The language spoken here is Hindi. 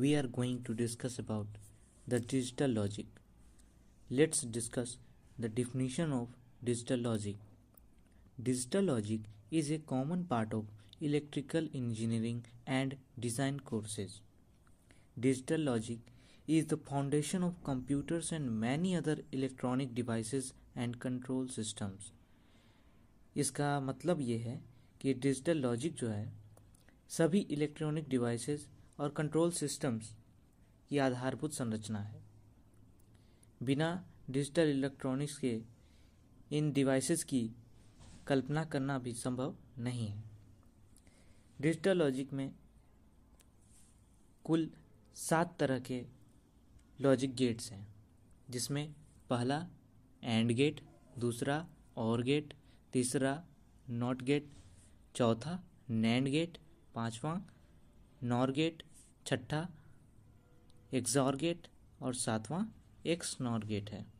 we are going to discuss about the digital logic. Let's discuss the definition of digital logic. Digital logic is a common part of electrical engineering and design courses. Digital logic is the foundation of computers and many other electronic devices and control systems. इसका मतलब ये है कि डिजिटल लॉजिक जो है सभी इलेक्ट्रॉनिक डिवाइसेस और कंट्रोल सिस्टम्स की आधारभूत संरचना है बिना डिजिटल इलेक्ट्रॉनिक्स के इन डिवाइसेस की कल्पना करना भी संभव नहीं है डिजिटल लॉजिक में कुल सात तरह के लॉजिक गेट्स हैं जिसमें पहला एंड गेट दूसरा और गेट तीसरा नॉट गेट चौथा नैंड गेट पांचवा नॉर गेट छठा एक्सॉर गेट और सातवां एक्स नॉर गेट है